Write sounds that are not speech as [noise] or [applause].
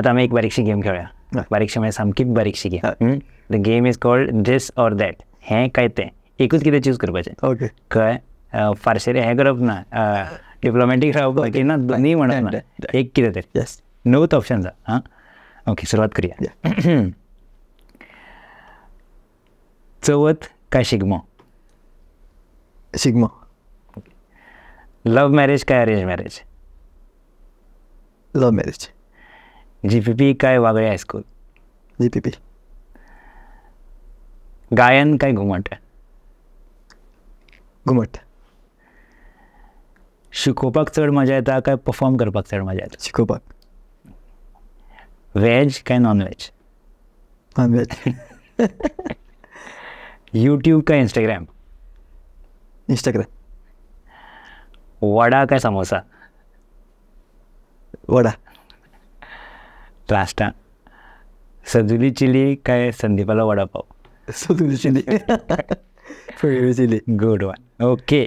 आता हमें एक बारीक्षी गेम खेळूया बारीक्षी म्हणजे सामकी बारीक्षी game the game is called this or that हें काय तें एकूच कितें चूज करपाचें ओके कळ्ळें फारशें हें करप ना डिप्लोमॅटीक रावप ना दोनी म्हणप एक कितें तरी णवच ऑप्शन जा हां ओके सुरवात करूया चवथ काय शिगमो शिगमो लव्ह मॅरेज काय arrange marriage love marriage GPP काय वागळे हायस्कूल जीपीपी गायन काय घुमट घुमट शिकोवपाक चड मजा येता काय परफॉर्म करपाक चड मजा येता शिकोवपाक व्हेज काय non veg non veg YouTube काय इंस्टाग्राम इंस्टाग्राम वडा काय समोसा वडा लास्टा, सजुली चिली काय संदीपाला vada pav सजुली chilli [laughs] chilli good one okay